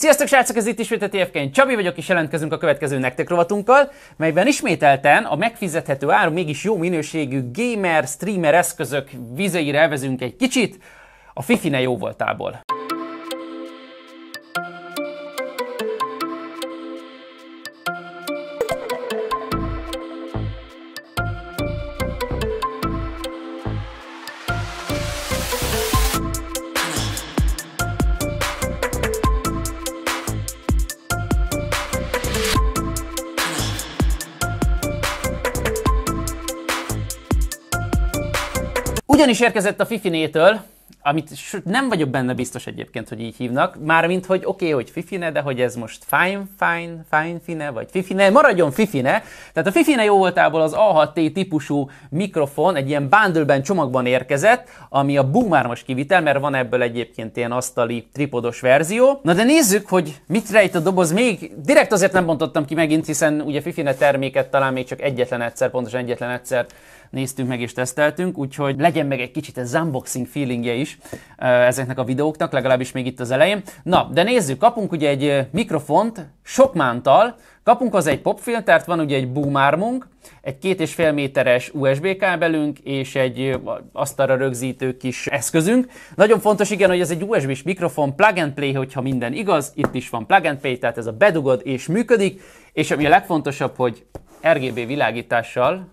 Sziasztok srácok, ez itt ismét a TFK, Csabi vagyok, és jelentkezünk a következő nektek rovatunkkal, melyben ismételten a megfizethető áru, mégis jó minőségű gamer, streamer eszközök vizeire elvezünk egy kicsit a Fifi ne jó voltából. Ugyanis érkezett a Fifinétől, amit nem vagyok benne biztos egyébként, hogy így hívnak, mármint, hogy oké, okay, hogy Fifine, de hogy ez most Fine, Fine, Fine Fine, vagy Fifine, maradjon Fifine. Tehát a Fifine jó voltából az A6T típusú mikrofon egy ilyen bundleben csomagban érkezett, ami a Boom most kivitel, mert van ebből egyébként ilyen asztali tripodos verzió. Na de nézzük, hogy mit rejt a doboz még. Direkt azért nem bontottam ki megint, hiszen ugye Fifine terméket talán még csak egyetlen egyszer, pontosan egyetlen egyszer néztünk meg és teszteltünk, úgyhogy legyen meg egy kicsit ez unboxing feelingje is ezeknek a videóknak, legalábbis még itt az elején. Na, de nézzük, kapunk ugye egy mikrofont sok mántal, kapunk az egy popfiltert, van ugye egy armunk, egy két és fél méteres USB kábelünk és egy asztalra rögzítő kis eszközünk. Nagyon fontos igen, hogy ez egy USB-s mikrofon, plug and play, hogyha minden igaz, itt is van plug and play, tehát ez a bedugod és működik, és ami a legfontosabb, hogy RGB világítással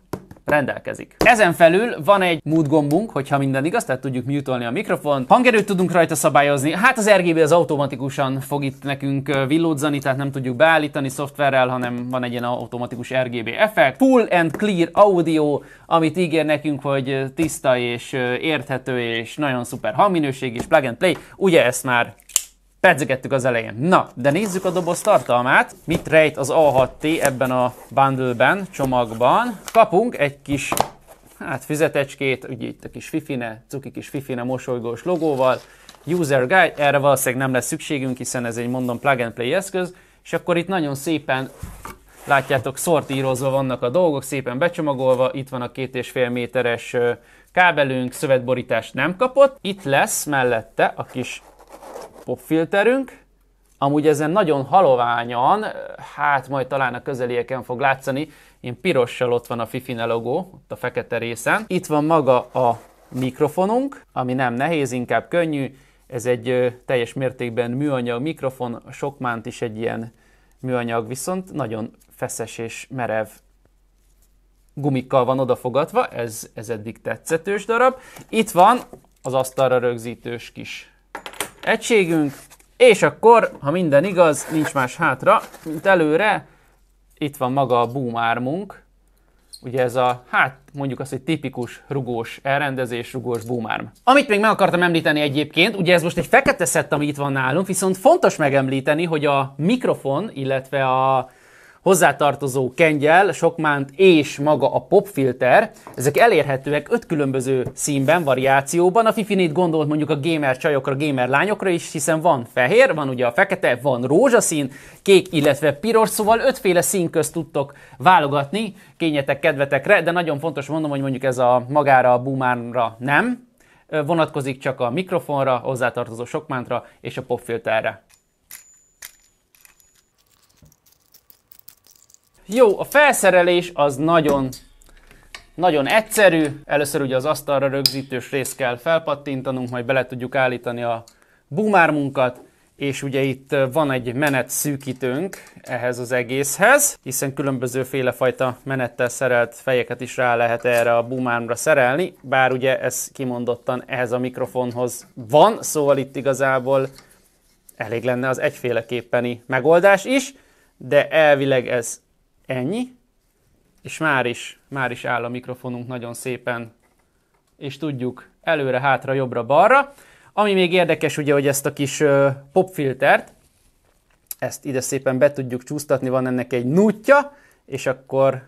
rendelkezik. Ezen felül van egy mood gombunk, hogyha minden igaz, tehát tudjuk mutolni a mikrofon. Hangerőt tudunk rajta szabályozni. Hát az RGB az automatikusan fog itt nekünk villódzani, tehát nem tudjuk beállítani szoftverrel, hanem van egy ilyen automatikus RGB effekt. Full and clear audio, amit ígér nekünk, hogy tiszta és érthető és nagyon szuper hangminőség és plug and play. Ugye ezt már pedzegettük az elején. Na, de nézzük a doboz tartalmát. Mit rejt az A6T ebben a bundleben, csomagban. Kapunk egy kis hát füzetecskét, ugye itt a kis fifine, cuki kis fifine mosolygós logóval, user guide, erre valószínűleg nem lesz szükségünk, hiszen ez egy mondom plug and play eszköz, és akkor itt nagyon szépen látjátok, szortírozva vannak a dolgok, szépen becsomagolva, itt van a két és fél méteres kábelünk, szövetborítást nem kapott, itt lesz mellette a kis popfilterünk. Amúgy ezen nagyon haloványan, hát majd talán a közelieken fog látszani, én pirossal ott van a Fifine logó, ott a fekete részen. Itt van maga a mikrofonunk, ami nem nehéz, inkább könnyű. Ez egy ö, teljes mértékben műanyag mikrofon, a sokmánt is egy ilyen műanyag, viszont nagyon feszes és merev gumikkal van odafogatva, ez, ez eddig tetszetős darab. Itt van az asztalra rögzítős kis egységünk, és akkor, ha minden igaz, nincs más hátra, mint előre, itt van maga a boom ármunk, ugye ez a, hát mondjuk azt, egy tipikus rugós elrendezés, rugós arm. Amit még meg akartam említeni egyébként, ugye ez most egy fekete szett, ami itt van nálunk, viszont fontos megemlíteni, hogy a mikrofon, illetve a hozzátartozó kengyel, sokmánt és maga a popfilter, ezek elérhetőek öt különböző színben, variációban. A fifinét gondolt mondjuk a gamer csajokra, gamer lányokra is, hiszen van fehér, van ugye a fekete, van rózsaszín, kék, illetve piros, szóval ötféle szín közt tudtok válogatni, kényetek kedvetekre, de nagyon fontos mondom, hogy mondjuk ez a magára, a boománra nem, vonatkozik csak a mikrofonra, hozzátartozó sokmántra és a popfilterre. Jó, a felszerelés az nagyon nagyon egyszerű, először ugye az asztalra rögzítős részt kell felpattintanunk, majd bele tudjuk állítani a bumármunkat, és ugye itt van egy menet szűkítőnk ehhez az egészhez, hiszen különböző fajta menettel szerelt fejeket is rá lehet erre a bumármra szerelni, bár ugye ez kimondottan ehhez a mikrofonhoz van, szóval itt igazából elég lenne az egyféleképpeni megoldás is, de elvileg ez Ennyi, és már is, már is áll a mikrofonunk nagyon szépen, és tudjuk előre, hátra, jobbra, balra. Ami még érdekes, ugye, hogy ezt a kis popfiltert, ezt ide szépen be tudjuk csúsztatni, van ennek egy nútja, és akkor,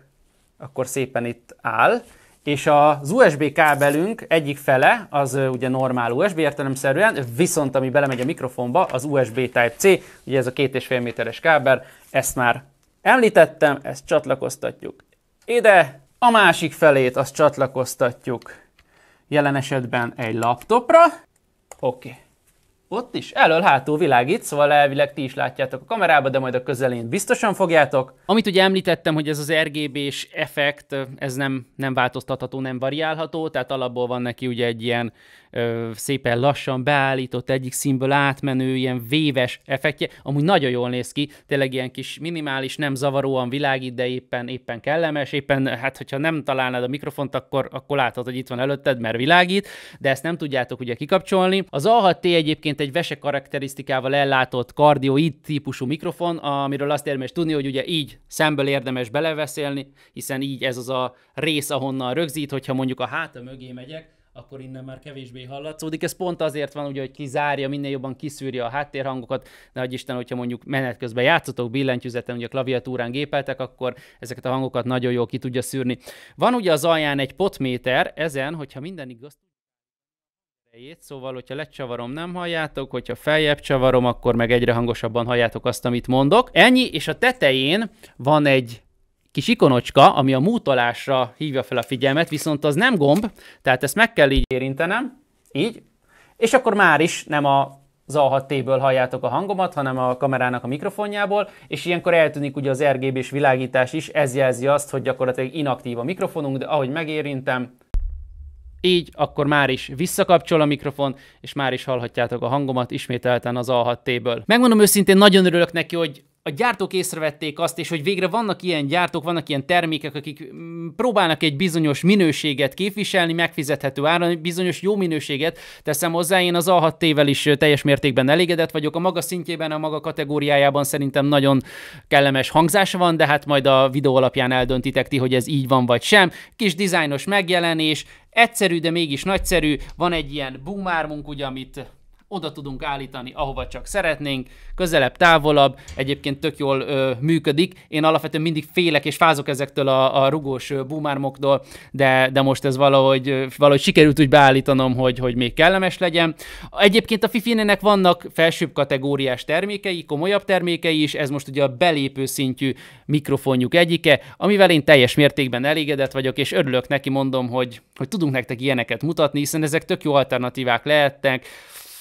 akkor szépen itt áll. És az USB kábelünk egyik fele, az ugye normál USB értelemszerűen, viszont ami belemegy a mikrofonba, az USB Type-C, ugye ez a két és fél méteres kábel, ezt már Említettem, ezt csatlakoztatjuk ide, a másik felét azt csatlakoztatjuk jelen esetben egy laptopra. Oké. Okay. Ott is elől hátul világít, szóval elvileg ti is látjátok a kamerába, de majd a közelén biztosan fogjátok. Amit ugye említettem, hogy ez az RGB-s effekt, ez nem, nem változtatható, nem variálható, tehát alapból van neki ugye egy ilyen szépen lassan beállított egyik színből átmenő ilyen véves effektje, amúgy nagyon jól néz ki, tényleg ilyen kis minimális, nem zavaróan világít, de éppen, éppen kellemes, éppen, hát hogyha nem találnád a mikrofont, akkor, akkor látod, hogy itt van előtted, mert világít, de ezt nem tudjátok ugye kikapcsolni. Az A6T egyébként egy vese karakterisztikával ellátott kardioid típusú mikrofon, amiről azt érdemes tudni, hogy ugye így szemből érdemes beleveszélni, hiszen így ez az a rész, ahonnan rögzít, hogyha mondjuk a háta mögé megyek, akkor innen már kevésbé hallatszódik. Ez pont azért van, ugye, hogy kizárja, minél jobban kiszűrje a háttérhangokat. De hogy Isten, hogyha mondjuk menet közben játszotok billentyűzeten, ugye a klaviatúrán gépeltek, akkor ezeket a hangokat nagyon jól ki tudja szűrni. Van ugye az alján egy potméter, ezen, hogyha minden igaz, szóval, hogyha lecsavarom, nem halljátok, hogyha feljebb csavarom, akkor meg egyre hangosabban halljátok azt, amit mondok. Ennyi, és a tetején van egy kis ikonocska, ami a mútolásra hívja fel a figyelmet, viszont az nem gomb, tehát ezt meg kell így érintenem, így, és akkor már is nem a az A6T-ből halljátok a hangomat, hanem a kamerának a mikrofonjából, és ilyenkor eltűnik ugye az RGB-s világítás is, ez jelzi azt, hogy gyakorlatilag inaktív a mikrofonunk, de ahogy megérintem, így akkor már is visszakapcsol a mikrofon, és már is hallhatjátok a hangomat ismételten az A6T-ből. Megmondom őszintén, nagyon örülök neki, hogy a gyártók észrevették azt, és hogy végre vannak ilyen gyártók, vannak ilyen termékek, akik mm, próbálnak egy bizonyos minőséget képviselni, megfizethető áron, bizonyos jó minőséget teszem hozzá. Én az A6T-vel is teljes mértékben elégedett vagyok. A maga szintjében, a maga kategóriájában szerintem nagyon kellemes hangzás van, de hát majd a videó alapján eldöntitek ti, hogy ez így van vagy sem. Kis dizájnos megjelenés, egyszerű, de mégis nagyszerű. Van egy ilyen boomármunk, ugye, amit oda tudunk állítani, ahova csak szeretnénk, közelebb, távolabb, egyébként tök jól ö, működik. Én alapvetően mindig félek és fázok ezektől a, a rugós boomármoktól, de, de most ez valahogy, valahogy sikerült úgy beállítanom, hogy, hogy még kellemes legyen. Egyébként a Fifinének vannak felsőbb kategóriás termékei, komolyabb termékei is, ez most ugye a belépő szintű mikrofonjuk egyike, amivel én teljes mértékben elégedett vagyok, és örülök neki, mondom, hogy, hogy tudunk nektek ilyeneket mutatni, hiszen ezek tök jó alternatívák lehetnek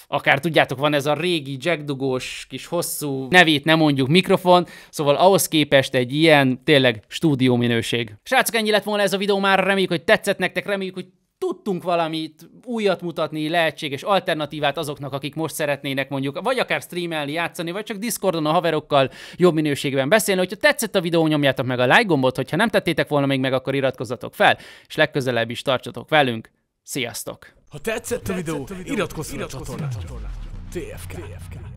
akár tudjátok, van ez a régi jackdugós kis hosszú nevét nem mondjuk mikrofon, szóval ahhoz képest egy ilyen tényleg stúdió minőség. Srácok, ennyi lett volna ez a videó már, reméljük, hogy tetszett nektek, reméljük, hogy tudtunk valamit újat mutatni, lehetséges alternatívát azoknak, akik most szeretnének mondjuk, vagy akár streamelni, játszani, vagy csak Discordon a haverokkal jobb minőségben beszélni. Hogyha tetszett a videó, nyomjátok meg a like gombot, hogyha nem tettétek volna még meg, akkor iratkozzatok fel, és legközelebb is tartsatok velünk. Sziasztok! Ha tetszett, ha tetszett a videó, iratkozz fel a csatornára. TFK. TFK.